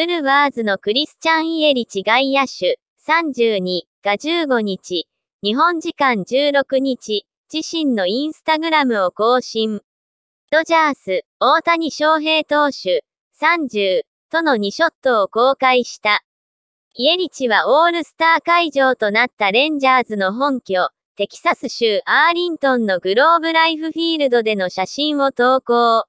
ブルワーズのクリスチャン・イエリチ外野手32が15日、日本時間16日、自身のインスタグラムを更新。ドジャース、大谷翔平投手30との2ショットを公開した。イエリチはオールスター会場となったレンジャーズの本拠、テキサス州アーリントンのグローブライフフィールドでの写真を投稿。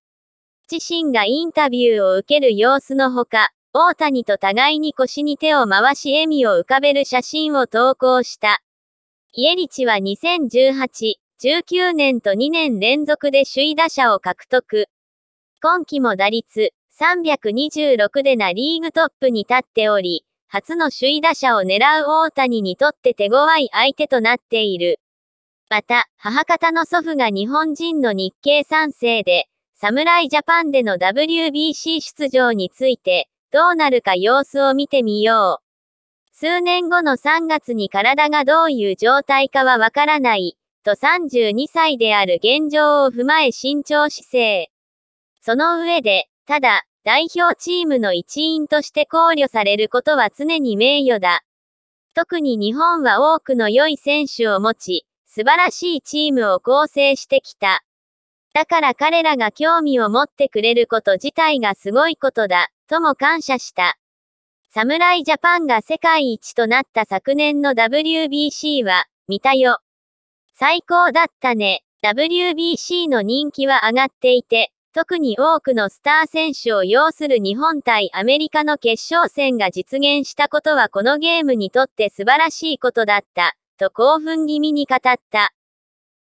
自身がインタビューを受ける様子のほか、大谷と互いに腰に手を回し笑みを浮かべる写真を投稿した。イエリチは2018、19年と2年連続で首位打者を獲得。今季も打率326でなリーグトップに立っており、初の首位打者を狙う大谷にとって手強い相手となっている。また、母方の祖父が日本人の日系賛世で、侍ジャパンでの WBC 出場について、どうなるか様子を見てみよう。数年後の3月に体がどういう状態かはわからない、と32歳である現状を踏まえ慎重姿勢。その上で、ただ、代表チームの一員として考慮されることは常に名誉だ。特に日本は多くの良い選手を持ち、素晴らしいチームを構成してきた。だから彼らが興味を持ってくれること自体がすごいことだ。とも感謝した。侍ジャパンが世界一となった昨年の WBC は、見たよ。最高だったね。WBC の人気は上がっていて、特に多くのスター選手を要する日本対アメリカの決勝戦が実現したことはこのゲームにとって素晴らしいことだった、と興奮気味に語った。